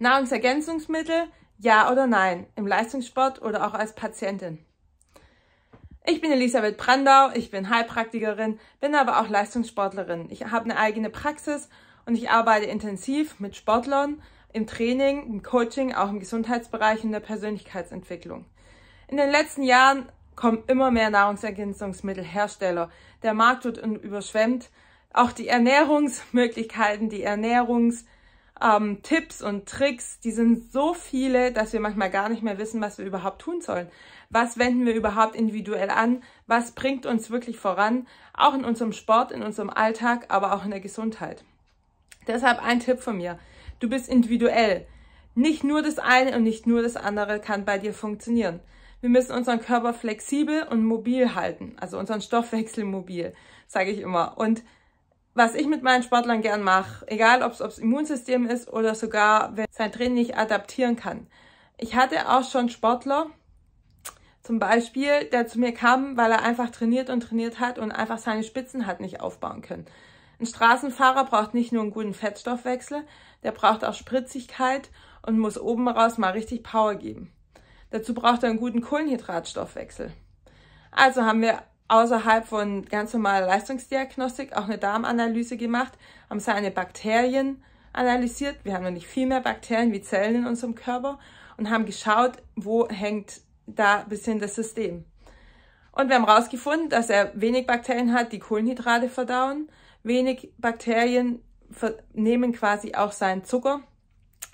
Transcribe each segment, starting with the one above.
Nahrungsergänzungsmittel, ja oder nein, im Leistungssport oder auch als Patientin. Ich bin Elisabeth Brandau, ich bin Heilpraktikerin, bin aber auch Leistungssportlerin. Ich habe eine eigene Praxis und ich arbeite intensiv mit Sportlern im Training, im Coaching, auch im Gesundheitsbereich und der Persönlichkeitsentwicklung. In den letzten Jahren kommen immer mehr Nahrungsergänzungsmittelhersteller. Der Markt wird überschwemmt. Auch die Ernährungsmöglichkeiten, die Ernährungs- ähm, Tipps und Tricks, die sind so viele, dass wir manchmal gar nicht mehr wissen, was wir überhaupt tun sollen. Was wenden wir überhaupt individuell an? Was bringt uns wirklich voran? Auch in unserem Sport, in unserem Alltag, aber auch in der Gesundheit. Deshalb ein Tipp von mir. Du bist individuell. Nicht nur das eine und nicht nur das andere kann bei dir funktionieren. Wir müssen unseren Körper flexibel und mobil halten, also unseren Stoffwechsel mobil, sage ich immer. Und was ich mit meinen Sportlern gern mache, egal ob es aufs Immunsystem ist oder sogar, wenn sein Training nicht adaptieren kann. Ich hatte auch schon Sportler, zum Beispiel, der zu mir kam, weil er einfach trainiert und trainiert hat und einfach seine Spitzen hat nicht aufbauen können. Ein Straßenfahrer braucht nicht nur einen guten Fettstoffwechsel, der braucht auch Spritzigkeit und muss oben raus mal richtig Power geben. Dazu braucht er einen guten Kohlenhydratstoffwechsel. Also haben wir außerhalb von ganz normaler Leistungsdiagnostik auch eine Darmanalyse gemacht, haben seine Bakterien analysiert. Wir haben noch nicht viel mehr Bakterien wie Zellen in unserem Körper und haben geschaut, wo hängt da ein bisschen das System. Und wir haben herausgefunden, dass er wenig Bakterien hat, die Kohlenhydrate verdauen. Wenig Bakterien nehmen quasi auch seinen Zucker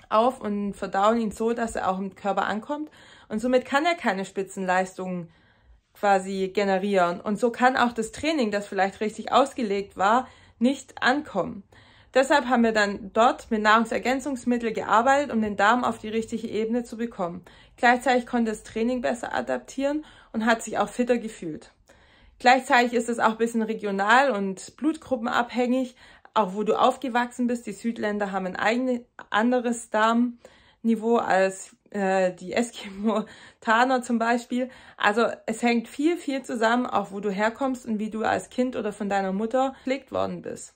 auf und verdauen ihn so, dass er auch im Körper ankommt. Und somit kann er keine Spitzenleistungen quasi generieren. Und so kann auch das Training, das vielleicht richtig ausgelegt war, nicht ankommen. Deshalb haben wir dann dort mit Nahrungsergänzungsmitteln gearbeitet, um den Darm auf die richtige Ebene zu bekommen. Gleichzeitig konnte das Training besser adaptieren und hat sich auch fitter gefühlt. Gleichzeitig ist es auch ein bisschen regional und blutgruppenabhängig, auch wo du aufgewachsen bist. Die Südländer haben ein eigenes, anderes Darm. Niveau als äh, die Eskimo-Taner zum Beispiel. Also es hängt viel, viel zusammen, auch wo du herkommst und wie du als Kind oder von deiner Mutter gepflegt worden bist.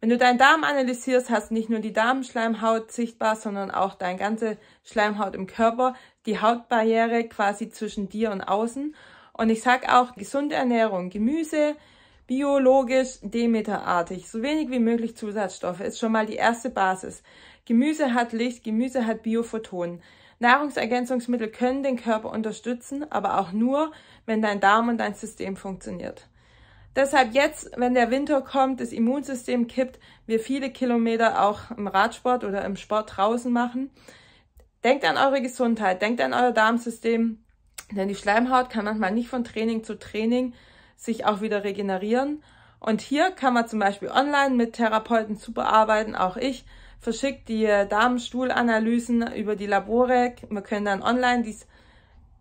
Wenn du deinen Darm analysierst, hast nicht nur die Darmschleimhaut sichtbar, sondern auch deine ganze Schleimhaut im Körper, die Hautbarriere quasi zwischen dir und außen. Und ich sag auch, gesunde Ernährung, Gemüse, biologisch, demeterartig, so wenig wie möglich Zusatzstoffe, ist schon mal die erste Basis. Gemüse hat Licht, Gemüse hat Biophotonen. Nahrungsergänzungsmittel können den Körper unterstützen, aber auch nur, wenn dein Darm und dein System funktioniert. Deshalb jetzt, wenn der Winter kommt, das Immunsystem kippt, wir viele Kilometer auch im Radsport oder im Sport draußen machen. Denkt an eure Gesundheit, denkt an euer Darmsystem, denn die Schleimhaut kann manchmal nicht von Training zu Training sich auch wieder regenerieren. Und hier kann man zum Beispiel online mit Therapeuten super arbeiten, auch ich verschicke die Darmstuhlanalysen über die Labore. Wir können dann online dies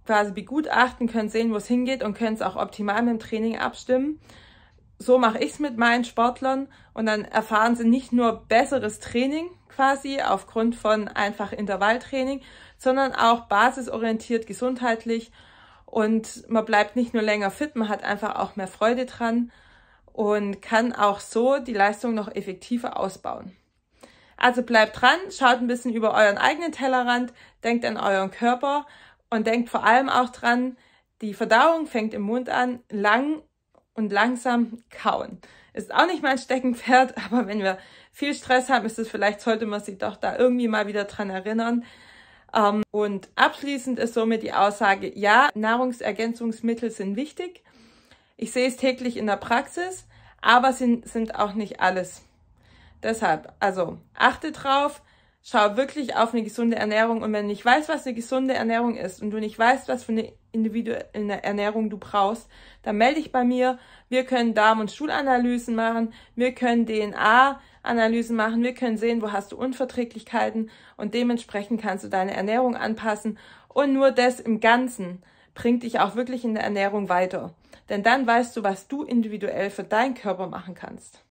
quasi begutachten, können sehen, wo es hingeht und können es auch optimal mit dem Training abstimmen. So mache ich es mit meinen Sportlern und dann erfahren sie nicht nur besseres Training quasi aufgrund von einfach Intervalltraining, sondern auch basisorientiert gesundheitlich und man bleibt nicht nur länger fit, man hat einfach auch mehr Freude dran und kann auch so die Leistung noch effektiver ausbauen. Also bleibt dran, schaut ein bisschen über euren eigenen Tellerrand, denkt an euren Körper und denkt vor allem auch dran, die Verdauung fängt im Mund an, lang und langsam kauen. Ist auch nicht mein Steckenpferd, aber wenn wir viel Stress haben, ist es vielleicht, sollte man sich doch da irgendwie mal wieder dran erinnern. Ähm, und abschließend ist somit die Aussage, ja, Nahrungsergänzungsmittel sind wichtig, ich sehe es täglich in der Praxis, aber sie sind auch nicht alles. Deshalb, also achte drauf, schau wirklich auf eine gesunde Ernährung und wenn du nicht weißt, was eine gesunde Ernährung ist und du nicht weißt, was für eine individuelle Ernährung du brauchst, dann melde dich bei mir. Wir können Darm- und Stuhlanalysen machen, wir können DNA-Analysen machen, wir können sehen, wo hast du Unverträglichkeiten und dementsprechend kannst du deine Ernährung anpassen und nur das im Ganzen bringt dich auch wirklich in der Ernährung weiter. Denn dann weißt du, was du individuell für deinen Körper machen kannst.